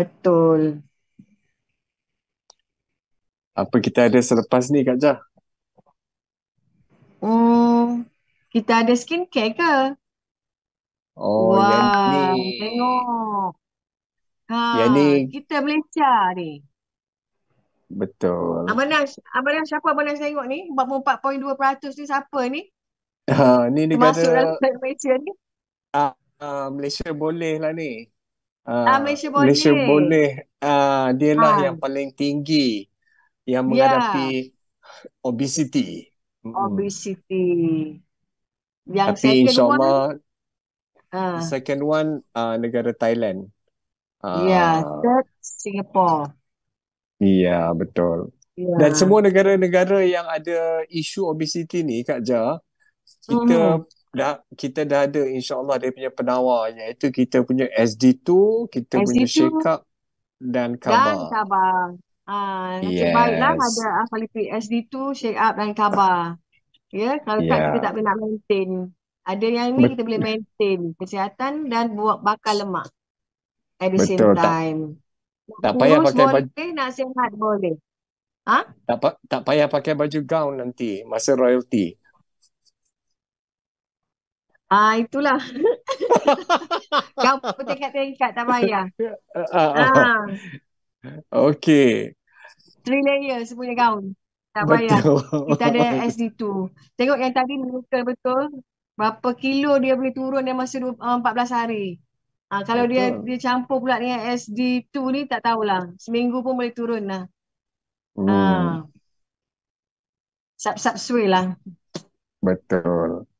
Betul. Apa kita ada selepas ni Kak Jah? Hmm, kita ada skincare ke? Oh, Wah, yang ni. Tengok. Ha, yang ni. Kita Malaysia ni. Betul. Abang Nash, siapa Abang Nash tengok ni? 44.2% ni siapa ni? Ha, ni negara. Masuk dalam Malaysia ni. Ah, uh, Malaysia boleh lah ni. Ah, ah, Malaysia boleh. Malaysia boleh. Ah, uh, dia lah yang paling tinggi yang ya. menghadapi yeah. obesiti. Obesiti. Hmm. Yang Tapi second insya Allah, one. Second one uh, negara Thailand. Uh, yeah, third Singapore. Iya, yeah, betul. Yeah. Dan semua negara-negara yang ada isu obesiti ni Kak Ja, kita mm dah kita dah ada insyaallah dia punya penawar iaitu kita punya SD2 kita SD2 punya shake up dan kabar dan kabar ah ha, yes. baiklah ada quality SD2 shake up dan kabar ya yeah, kalau yeah. tak kita ya. tak boleh nak maintain ada yang ni kita boleh maintain kesihatan dan buat bakal lemak at the Betul, time tak, tak payah pakai baju boleh, nak sihat boleh ha tak tak payah pakai baju gown nanti masa royalty Ah itulah. Kau pun tingkat-tingkat tak payah. Ah. ah. Okay. Three layer semuanya gaun. Tak payah. Kita ada SD2. Tengok yang tadi muka betul. Berapa kilo dia boleh turun dia masa 14 ah, hari. Ah, kalau dia dia campur pula dengan SD2 ni tak tahulah. Seminggu pun boleh turun lah. Hmm. Ah. Sap-sap sui lah. Betul.